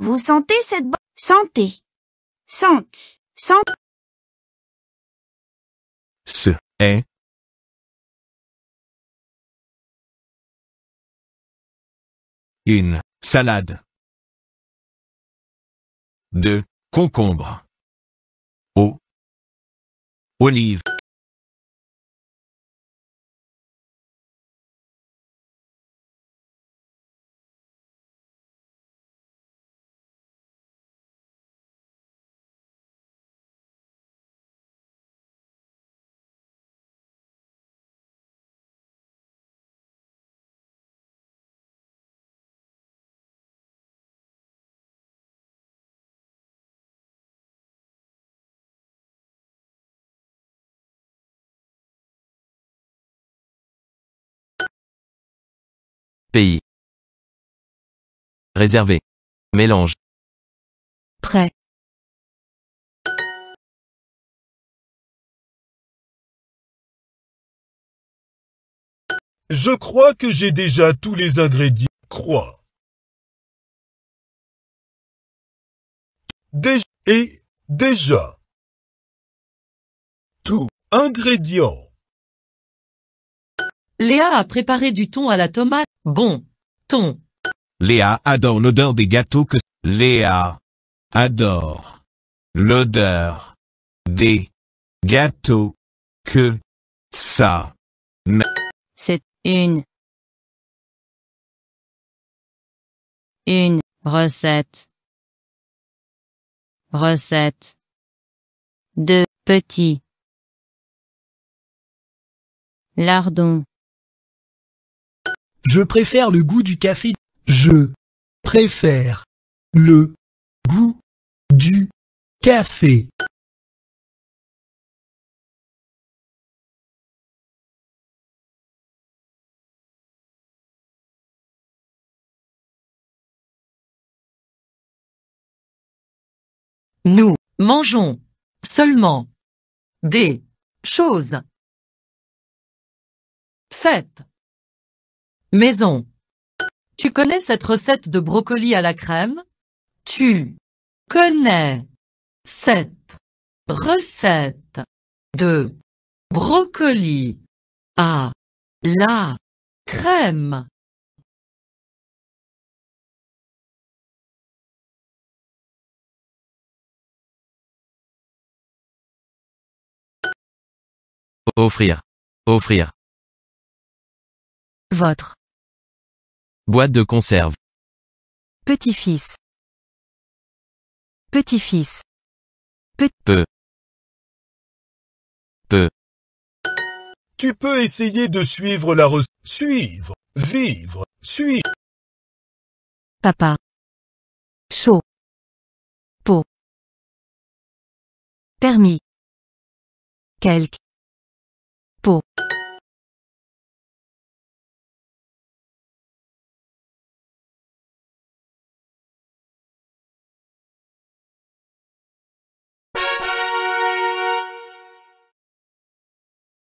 Vous sentez cette bo Sentez. Sente. Sente. Ce est. Une salade. De concombre. Eau. Olive. Pays. Réservé. Mélange. Prêt. Je crois que j'ai déjà tous les ingrédients. Crois. Déjà et déjà. Tout Ingrédients. Léa a préparé du thon à la tomate bon, ton. Léa adore l'odeur des gâteaux que Léa adore l'odeur des gâteaux que ça. C'est une une recette recette de petits lardons je préfère le goût du café. Je préfère le goût du café. Nous mangeons seulement des choses faites Maison. Tu connais cette recette de brocoli à la crème Tu connais cette recette de brocoli à la crème Offrir. Offrir. Votre. Boîte de conserve. Petit-fils. Petit-fils. peu. Peu. Tu peux essayer de suivre la recette. Suivre. Vivre. Suivre. Papa. Chaud. Peau. Permis. Quelque. Peau.